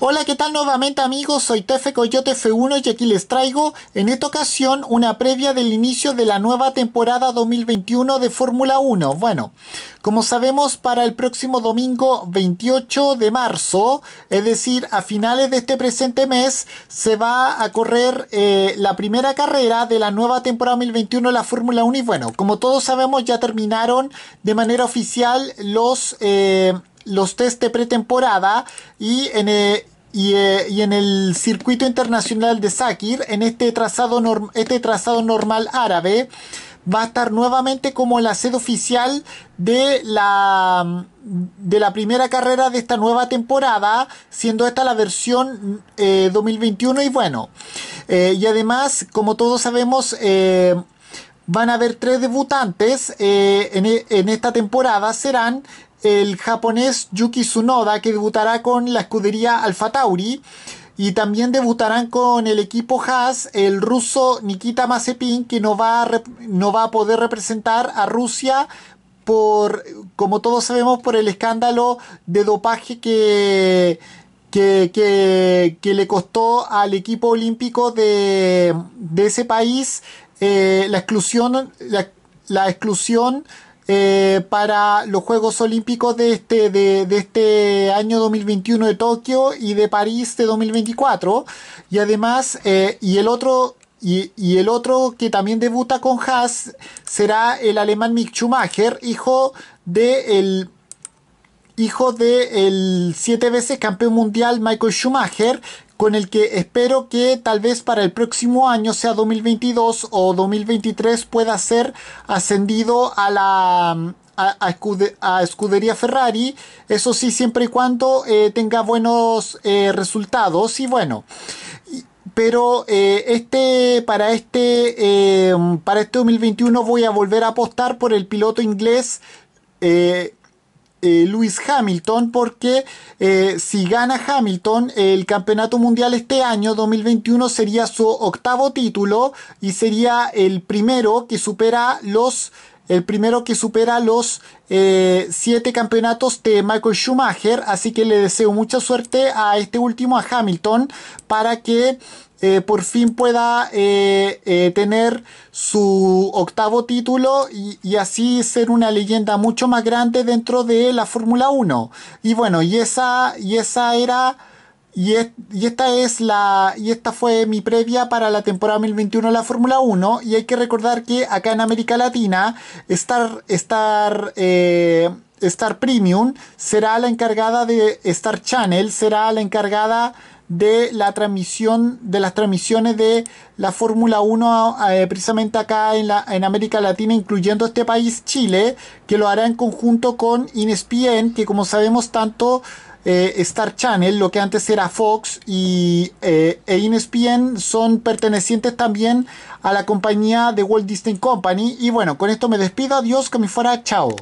Hola, ¿qué tal nuevamente amigos? Soy Tefe Coyote F1 y aquí les traigo en esta ocasión una previa del inicio de la nueva temporada 2021 de Fórmula 1. Bueno, como sabemos para el próximo domingo 28 de marzo, es decir, a finales de este presente mes, se va a correr eh, la primera carrera de la nueva temporada 2021 de la Fórmula 1 y bueno, como todos sabemos ya terminaron de manera oficial los... Eh, los test de pretemporada y en, eh, eh, y, en el circuito internacional de Sakir, en este trazado, este trazado normal árabe, va a estar nuevamente como la sede oficial de la, de la primera carrera de esta nueva temporada, siendo esta la versión 2021 eh, y bueno. y además, como todos sabemos, van a haber tres debutantes en, e, en, esta temporada, serán el japonés Yuki Tsunoda, que debutará con la escudería Alfa Tauri. Y también debutarán con el equipo Haas el ruso Nikita Mazepin, que no va a, no va a poder representar a Rusia por, como todos sabemos, por el escándalo de dopaje que, que, le costó al equipo olímpico de, ese país eh, la exclusión, la exclusión eh, para los Juegos Olímpicos de este, de, este año 2021 de Tokio y de París de 2024. Y además, eh, y el otro... Y, el otro que también debuta con Haas será el alemán Mick Schumacher, hijo del el hijo del el siete veces campeón mundial Michael Schumacher, con el que espero que tal vez para el próximo año, sea 2022 o 2023, pueda ser ascendido a la a, escudería Ferrari, eso sí, siempre y cuando eh, tenga buenos eh, resultados y bueno. pero eh, este para este para este 2021 voy a volver a apostar por el piloto inglés eh, Luis Hamilton porque eh, si gana Hamilton el campeonato mundial este año 2021 sería su octavo título y sería el primero que supera los el primero que supera los eh, siete campeonatos de Michael Schumacher así que le deseo mucha suerte a este último a Hamilton para que eh, por fin pueda eh, eh, tener su octavo título y, así ser una leyenda mucho más grande dentro de la Fórmula 1. Y bueno, y esa, y esa era... Y, esta es la y esta fue mi previa para la temporada 2021 de la Fórmula 1 y hay que recordar que acá en América Latina estar estar Star Premium será la encargada de Star Channel, será la encargada de la transmisión de las transmisiones de la Fórmula 1 eh, precisamente acá en, la, en América Latina, incluyendo este país Chile, que lo hará en conjunto con Inespien, que como sabemos tanto eh, Star Channel, lo que antes era Fox y eh, e, e son pertenecientes también a la compañía de Walt Disney Company. Y bueno, con esto me despido, adiós, que me fuera, chao.